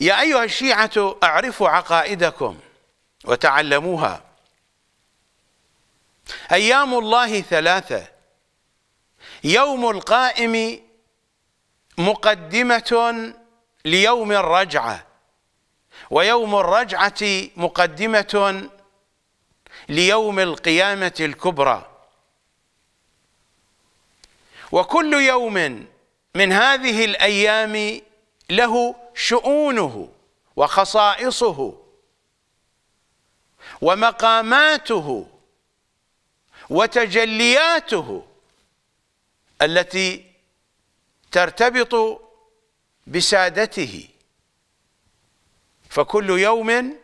يا أيها الشيعة أعرفوا عقائدكم وتعلموها أيام الله ثلاثة يوم القائم مقدمة ليوم الرجعة ويوم الرجعة مقدمة ليوم القيامة الكبرى وكل يوم من هذه الأيام له شؤونه وخصائصه ومقاماته وتجلياته التي ترتبط بسادته فكل يوم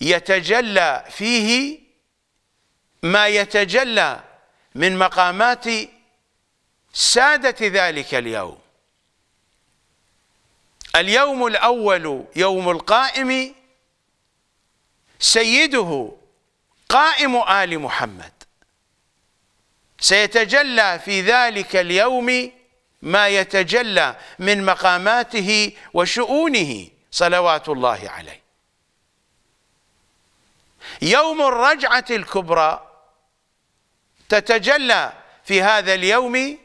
يتجلى فيه ما يتجلى من مقامات سادة ذلك اليوم اليوم الأول يوم القائم سيده قائم آل محمد سيتجلى في ذلك اليوم ما يتجلى من مقاماته وشؤونه صلوات الله عليه يوم الرجعة الكبرى تتجلى في هذا اليوم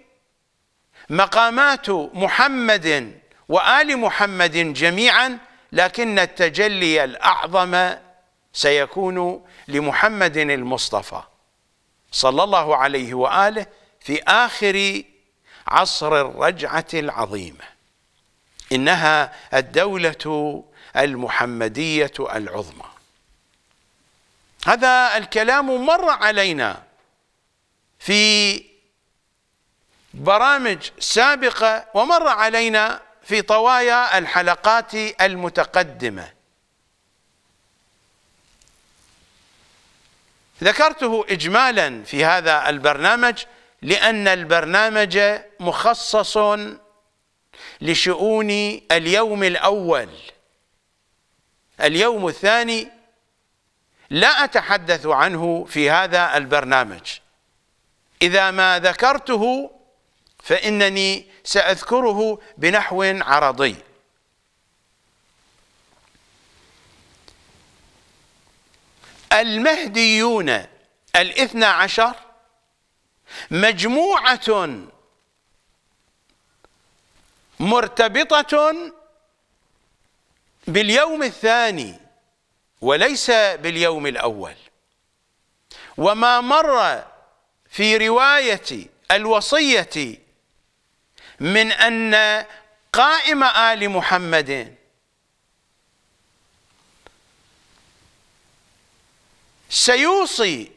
مقامات محمد وآل محمد جميعا لكن التجلي الأعظم سيكون لمحمد المصطفى صلى الله عليه وآله في آخر عصر الرجعة العظيمة إنها الدولة المحمدية العظمى هذا الكلام مر علينا في برامج سابقة ومر علينا في طوايا الحلقات المتقدمة ذكرته إجمالا في هذا البرنامج لأن البرنامج مخصص لشؤون اليوم الأول اليوم الثاني لا أتحدث عنه في هذا البرنامج إذا ما ذكرته فإنني سأذكره بنحو عرضي المهديون الاثنى عشر مجموعة مرتبطة باليوم الثاني وليس باليوم الأول وما مر في رواية الوصية من أن قائم آل محمد سيوصي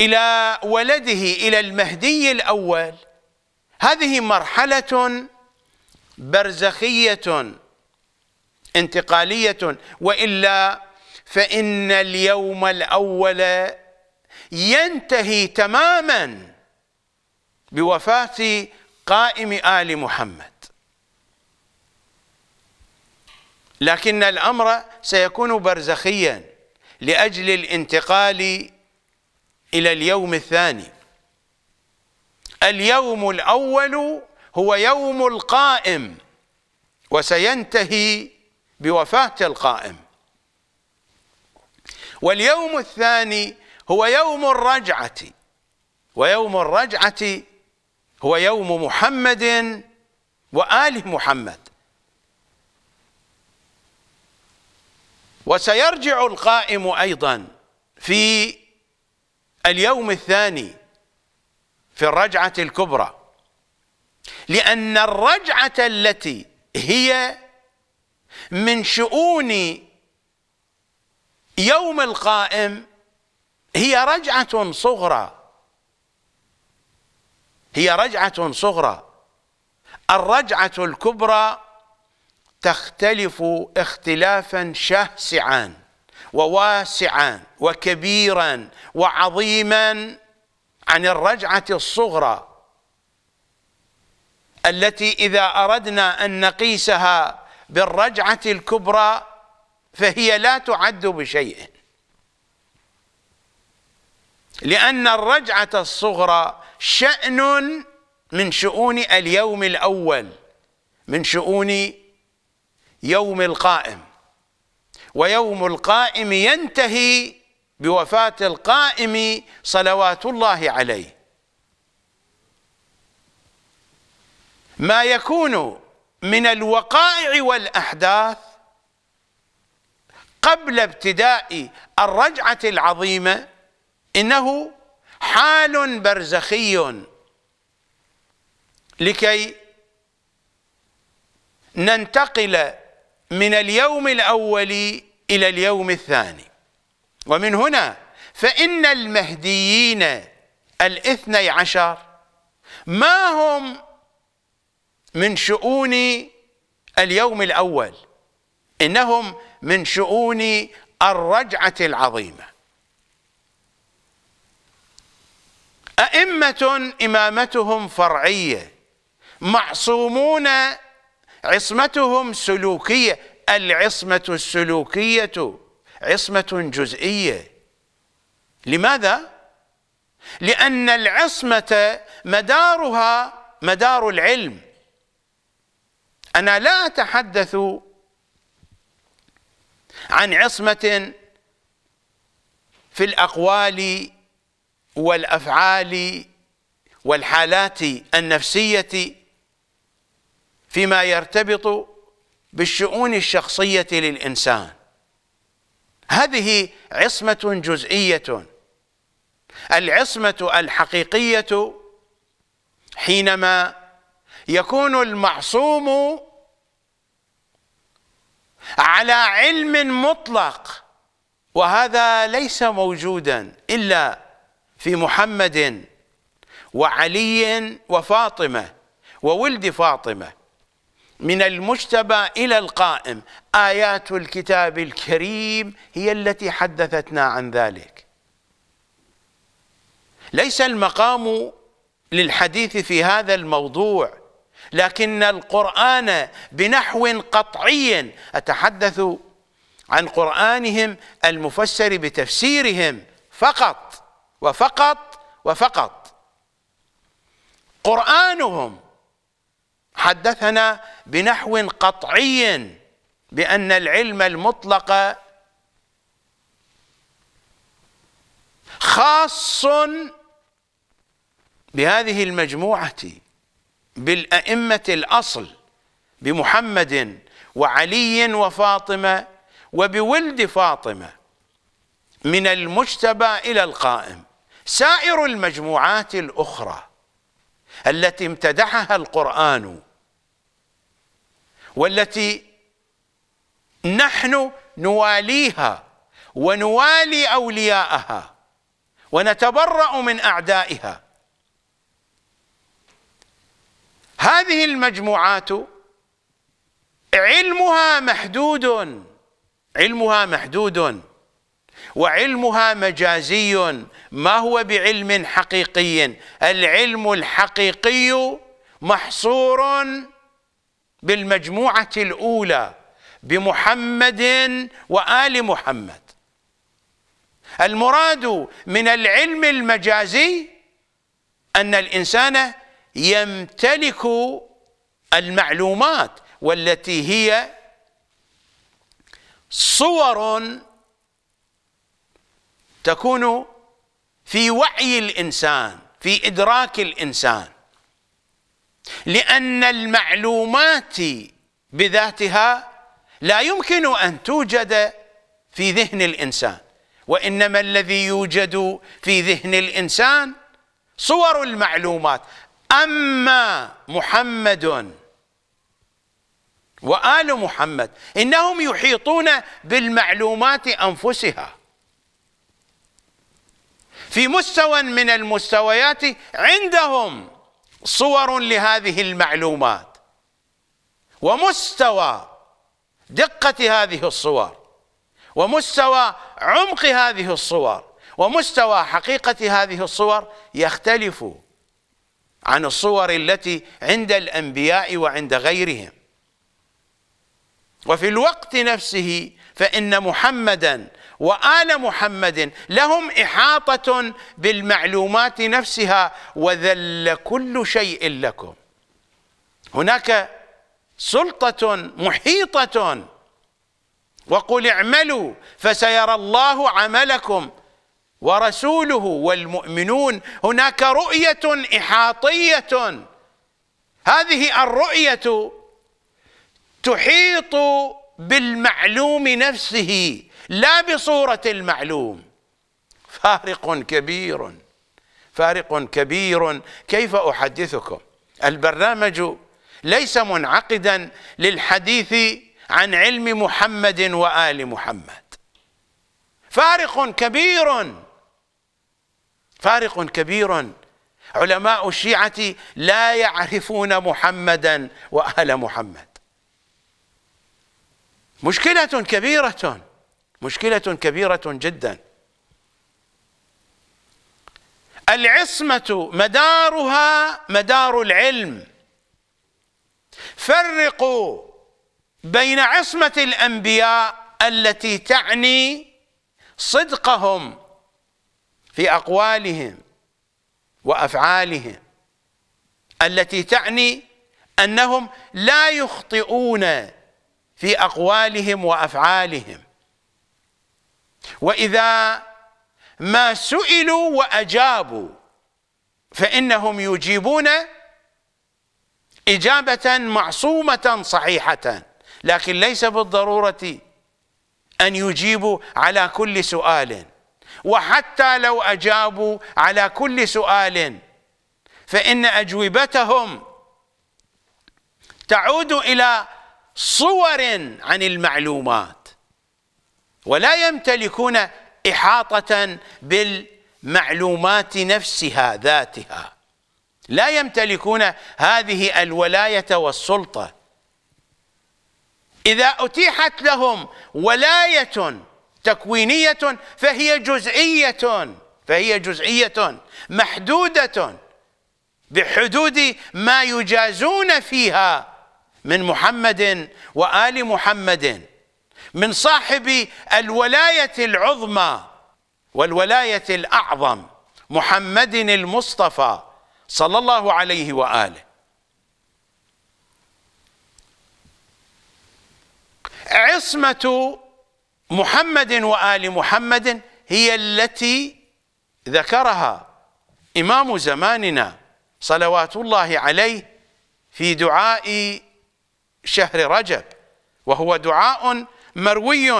إلى ولده إلى المهدي الأول هذه مرحلة برزخية انتقالية وإلا فإن اليوم الأول ينتهي تماماً بوفاة قائم آل محمد لكن الأمر سيكون برزخيا لأجل الانتقال إلى اليوم الثاني اليوم الأول هو يوم القائم وسينتهي بوفاة القائم واليوم الثاني هو يوم الرجعة ويوم الرجعة هو يوم محمد وآل محمد وسيرجع القائم أيضا في اليوم الثاني في الرجعة الكبرى لأن الرجعة التي هي من شؤون يوم القائم هي رجعة صغرى هي رجعة صغرى الرجعة الكبرى تختلف اختلافا شاسعا وواسعا وكبيرا وعظيما عن الرجعة الصغرى التي إذا أردنا أن نقيسها بالرجعة الكبرى فهي لا تعد بشيء لأن الرجعة الصغرى شأن من شؤون اليوم الأول من شؤون يوم القائم ويوم القائم ينتهي بوفاة القائم صلوات الله عليه ما يكون من الوقائع والأحداث قبل ابتداء الرجعة العظيمة إنه حال برزخي لكي ننتقل من اليوم الأول إلى اليوم الثاني ومن هنا فإن المهديين الاثني عشر ما هم من شؤون اليوم الأول إنهم من شؤون الرجعة العظيمة أئمة إمامتهم فرعية معصومون عصمتهم سلوكية العصمة السلوكية عصمة جزئية لماذا؟ لأن العصمة مدارها مدار العلم أنا لا أتحدث عن عصمة في الأقوال والأفعال والحالات النفسية فيما يرتبط بالشؤون الشخصية للإنسان هذه عصمة جزئية العصمة الحقيقية حينما يكون المعصوم على علم مطلق وهذا ليس موجودا إلا في محمد وعلي وفاطمة وولد فاطمة من المجتبى إلى القائم آيات الكتاب الكريم هي التي حدثتنا عن ذلك ليس المقام للحديث في هذا الموضوع لكن القرآن بنحو قطعي أتحدث عن قرآنهم المفسر بتفسيرهم فقط وفقط وفقط قرآنهم حدثنا بنحو قطعي بأن العلم المطلق خاص بهذه المجموعة بالأئمة الأصل بمحمد وعلي وفاطمة وبولد فاطمة من المجتبى إلى القائم سائر المجموعات الأخرى التي امتدحها القرآن والتي نحن نواليها ونوالي أولياءها ونتبرأ من أعدائها هذه المجموعات علمها محدود علمها محدود وعلمها مجازي ما هو بعلم حقيقي العلم الحقيقي محصور بالمجموعة الأولى بمحمد وآل محمد المراد من العلم المجازي أن الإنسان يمتلك المعلومات والتي هي صور تكون في وعي الانسان في ادراك الانسان لان المعلومات بذاتها لا يمكن ان توجد في ذهن الانسان وانما الذي يوجد في ذهن الانسان صور المعلومات اما محمد وال محمد انهم يحيطون بالمعلومات انفسها في مستوى من المستويات عندهم صور لهذه المعلومات ومستوى دقة هذه الصور ومستوى عمق هذه الصور ومستوى حقيقة هذه الصور يختلف عن الصور التي عند الأنبياء وعند غيرهم وفي الوقت نفسه فإن محمدا وآل محمد لهم إحاطة بالمعلومات نفسها وذل كل شيء لكم هناك سلطة محيطة وقل اعملوا فسيرى الله عملكم ورسوله والمؤمنون هناك رؤية إحاطية هذه الرؤية تحيط بالمعلوم نفسه لا بصورة المعلوم فارق كبير فارق كبير كيف أحدثكم البرنامج ليس منعقدا للحديث عن علم محمد وآل محمد فارق كبير فارق كبير علماء الشيعة لا يعرفون محمدا وآل محمد مشكلة كبيرة مشكلة كبيرة جدا العصمة مدارها مدار العلم فرقوا بين عصمة الأنبياء التي تعني صدقهم في أقوالهم وأفعالهم التي تعني أنهم لا يخطئون في أقوالهم وأفعالهم واذا ما سئلوا واجابوا فانهم يجيبون اجابه معصومه صحيحه لكن ليس بالضروره ان يجيبوا على كل سؤال وحتى لو اجابوا على كل سؤال فان اجوبتهم تعود الى صور عن المعلومات ولا يمتلكون إحاطة بالمعلومات نفسها ذاتها لا يمتلكون هذه الولاية والسلطة إذا أتيحت لهم ولاية تكوينية فهي جزئية فهي جزئية محدودة بحدود ما يجازون فيها من محمد وآل محمد من صاحب الولاية العظمى والولاية الأعظم محمد المصطفى صلى الله عليه وآله عصمة محمد وآل محمد هي التي ذكرها إمام زماننا صلوات الله عليه في دعاء شهر رجب وهو دعاء مروي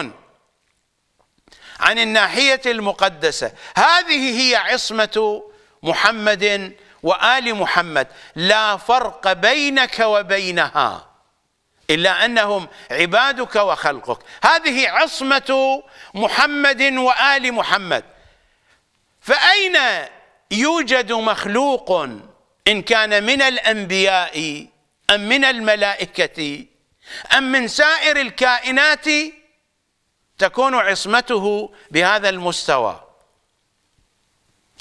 عن الناحية المقدسة هذه هي عصمة محمد وآل محمد لا فرق بينك وبينها إلا أنهم عبادك وخلقك هذه عصمة محمد وآل محمد فأين يوجد مخلوق إن كان من الأنبياء أم من الملائكة أم من سائر الكائنات تكون عصمته بهذا المستوى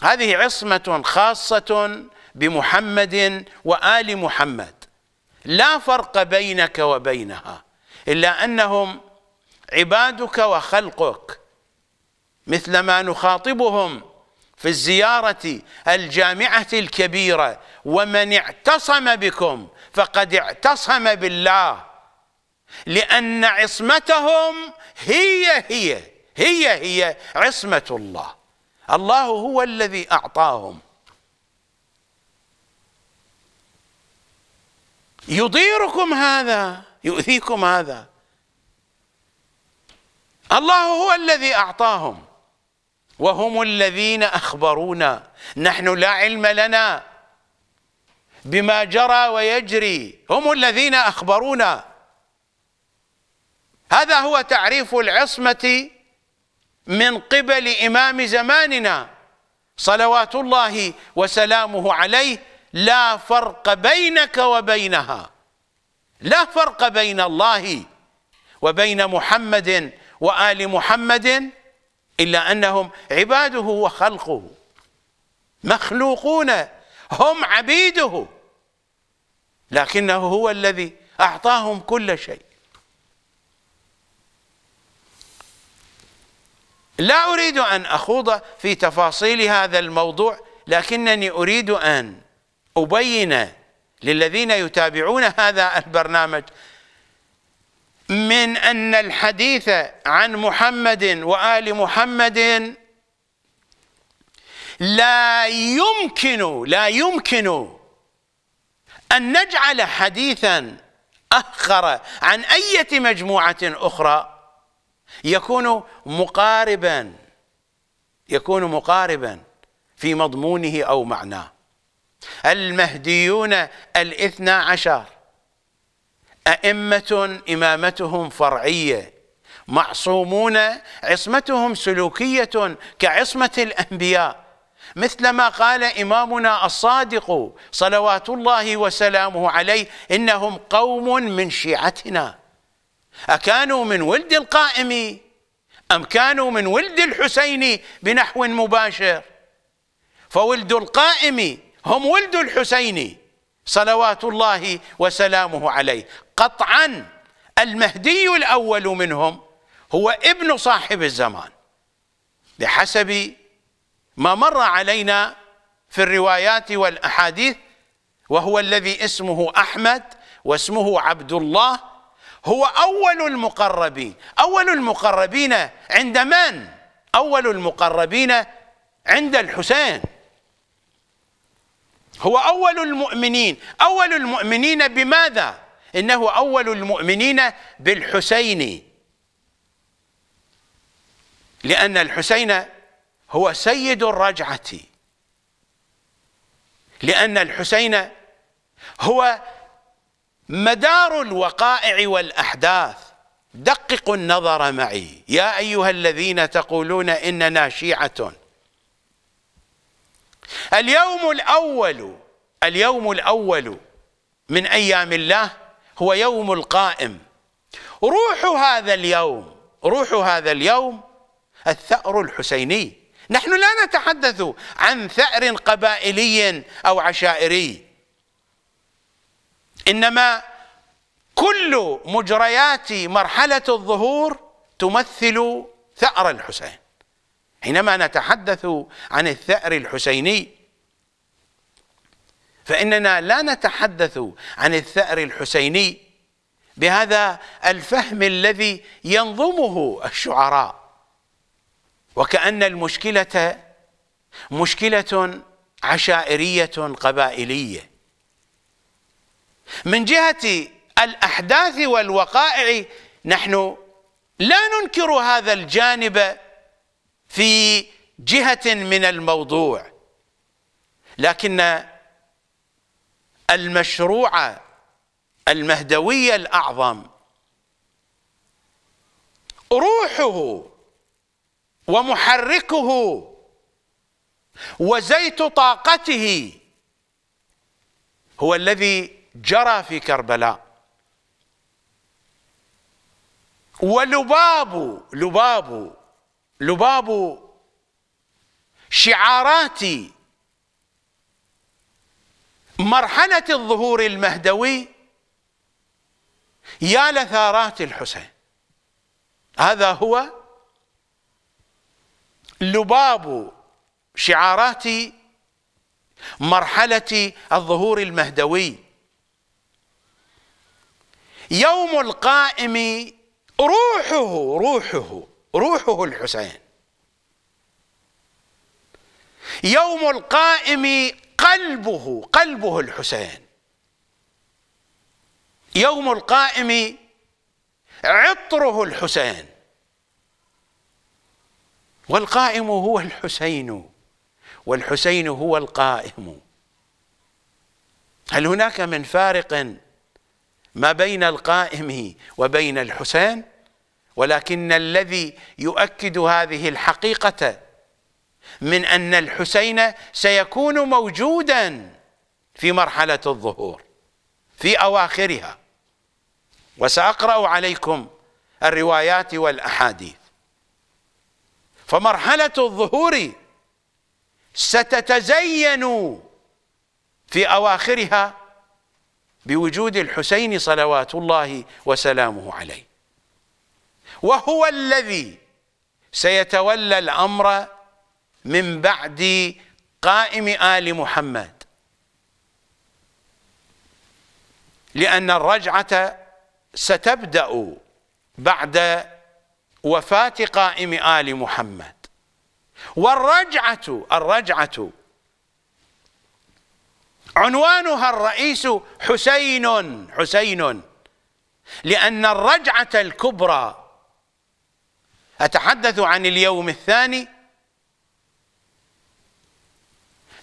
هذه عصمة خاصة بمحمد وآل محمد لا فرق بينك وبينها إلا أنهم عبادك وخلقك مثلما نخاطبهم في الزيارة الجامعة الكبيرة ومن اعتصم بكم فقد اعتصم بالله لأن عصمتهم هي هي هي هي عصمة الله الله هو الذي أعطاهم يضيركم هذا يؤذيكم هذا الله هو الذي أعطاهم وهم الذين أخبرونا نحن لا علم لنا بما جرى ويجري هم الذين أخبرونا هذا هو تعريف العصمة من قبل إمام زماننا صلوات الله وسلامه عليه لا فرق بينك وبينها لا فرق بين الله وبين محمد وآل محمد إلا أنهم عباده وخلقه مخلوقون هم عبيده لكنه هو الذي أعطاهم كل شيء لا أريد أن أخوض في تفاصيل هذا الموضوع لكنني أريد أن أبين للذين يتابعون هذا البرنامج من أن الحديث عن محمد وآل محمد لا يمكن لا يمكن أن نجعل حديثا آخر عن أية مجموعة أخرى يكون مقاربا يكون مقاربا في مضمونه أو معناه المهديون الاثنى عشر أئمة إمامتهم فرعية معصومون عصمتهم سلوكية كعصمة الأنبياء مثل ما قال إمامنا الصادق صلوات الله وسلامه عليه إنهم قوم من شيعتنا أكانوا من ولد القائم أم كانوا من ولد الحسين بنحو مباشر فولد القائم هم ولد الحسين صلوات الله وسلامه عليه قطعا المهدي الأول منهم هو ابن صاحب الزمان بحسب ما مر علينا في الروايات والأحاديث وهو الذي اسمه أحمد واسمه عبد الله هو أول المقربين أول المقربين عند من؟ أول المقربين عند الحسين هو أول المؤمنين أول المؤمنين بماذا؟ إنه أول المؤمنين بالحسين لأن الحسين هو سيد الرجعة لأن الحسين هو مدار الوقائع والأحداث دققوا النظر معي يا أيها الذين تقولون إننا شيعة اليوم الأول اليوم الأول من أيام الله هو يوم القائم روح هذا اليوم روح هذا اليوم الثأر الحسيني نحن لا نتحدث عن ثأر قبائلي أو عشائري انما كل مجريات مرحله الظهور تمثل ثأر الحسين حينما نتحدث عن الثأر الحسيني فإننا لا نتحدث عن الثأر الحسيني بهذا الفهم الذي ينظمه الشعراء وكأن المشكلة مشكلة عشائرية قبائلية من جهة الأحداث والوقائع نحن لا ننكر هذا الجانب في جهة من الموضوع لكن المشروع المهدوي الأعظم روحه ومحركه وزيت طاقته هو الذي جرى في كربلاء ولباب لباب لباب شعارات مرحلة الظهور المهدوي يا لثارات الحسين هذا هو لباب شعارات مرحلة الظهور المهدوي يوم القائم روحه روحه روحه الحسين يوم القائم قلبه قلبه الحسين يوم القائم عطره الحسين والقائم هو الحسين والحسين هو القائم هل هناك من فارق ما بين القائم وبين الحسين ولكن الذي يؤكد هذه الحقيقة من أن الحسين سيكون موجودا في مرحلة الظهور في أواخرها وسأقرأ عليكم الروايات والأحاديث فمرحلة الظهور ستتزين في أواخرها بوجود الحسين صلوات الله وسلامه عليه وهو الذي سيتولى الأمر من بعد قائم آل محمد لأن الرجعة ستبدأ بعد وفاة قائم آل محمد والرجعة الرجعة عنوانها الرئيس حسين حسين لأن الرجعة الكبرى أتحدث عن اليوم الثاني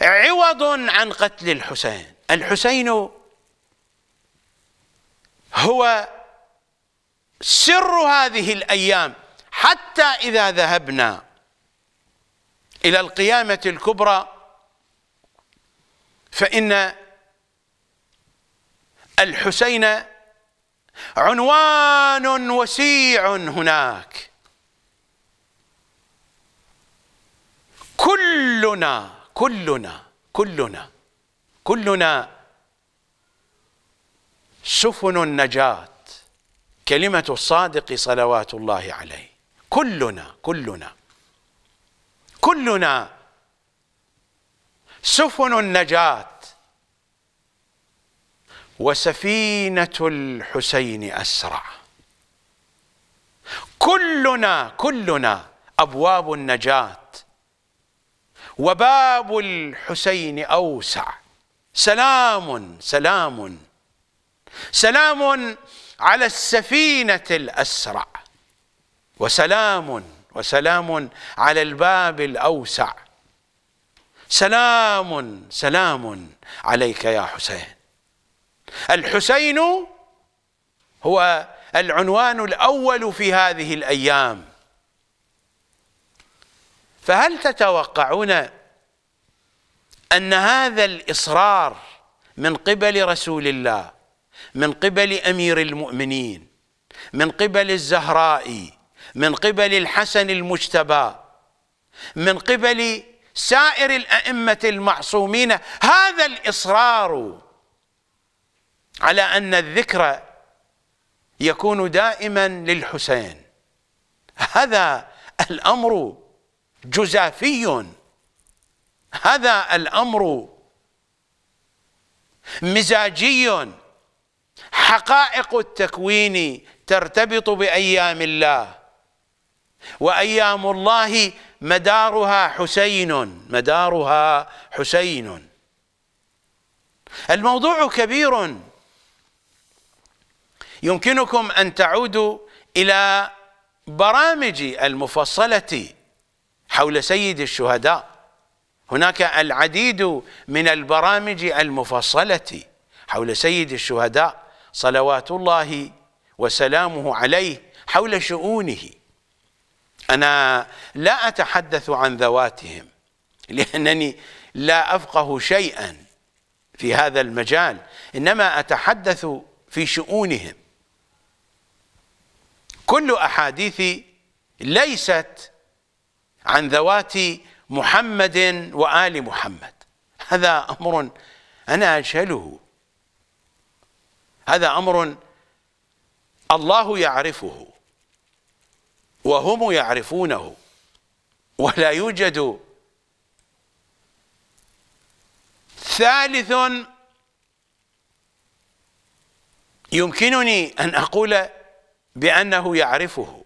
عوض عن قتل الحسين الحسين هو سر هذه الأيام حتى إذا ذهبنا إلى القيامة الكبرى فإن الحسين عنوان وسيع هناك كلنا كلنا كلنا كلنا سفن النجاة كلمة الصادق صلوات الله عليه كلنا كلنا كلنا سفن النجاة وسفينة الحسين أسرع كلنا كلنا أبواب النجاة وباب الحسين أوسع سلام سلام سلام على السفينة الأسرع وسلام وسلام على الباب الأوسع سلام سلام عليك يا حسين الحسين هو العنوان الأول في هذه الأيام فهل تتوقعون أن هذا الإصرار من قبل رسول الله من قبل أمير المؤمنين من قبل الزهراء من قبل الحسن المجتبى من قبل سائر الأئمة المعصومين هذا الإصرار على أن الذكر يكون دائما للحسين هذا الأمر جزافي هذا الأمر مزاجي حقائق التكوين ترتبط بأيام الله وأيام الله مدارها حسين مدارها حسين الموضوع كبير يمكنكم أن تعودوا إلى برامج المفصلة حول سيد الشهداء هناك العديد من البرامج المفصلة حول سيد الشهداء صلوات الله وسلامه عليه حول شؤونه أنا لا أتحدث عن ذواتهم لأنني لا أفقه شيئا في هذا المجال إنما أتحدث في شؤونهم كل أحاديثي ليست عن ذوات محمد وآل محمد هذا أمر أنا أجهله هذا أمر الله يعرفه وهم يعرفونه ولا يوجد ثالث يمكنني أن أقول بأنه يعرفه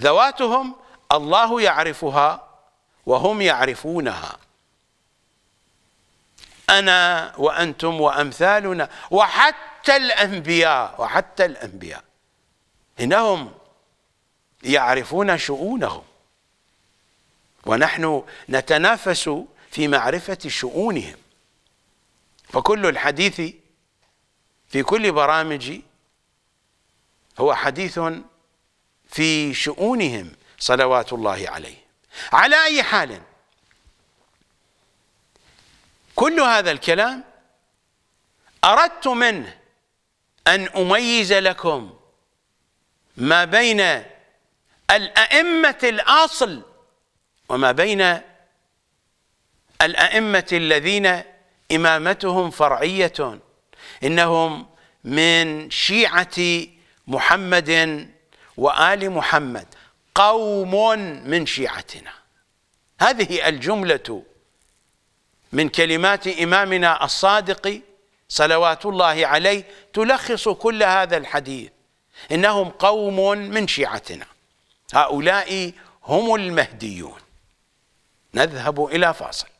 ذواتهم الله يعرفها وهم يعرفونها أنا وأنتم وأمثالنا وحتى الأنبياء وحتى الأنبياء إنهم يعرفون شؤونهم ونحن نتنافس في معرفة شؤونهم فكل الحديث في كل برامجي هو حديث في شؤونهم صلوات الله عليه على أي حال كل هذا الكلام أردت منه أن أميز لكم ما بين الأئمة الأصل وما بين الأئمة الذين إمامتهم فرعية إنهم من شيعة محمد وآل محمد قوم من شيعتنا هذه الجملة من كلمات إمامنا الصادق صلوات الله عليه تلخص كل هذا الحديث إنهم قوم من شيعتنا هؤلاء هم المهديون نذهب إلى فاصل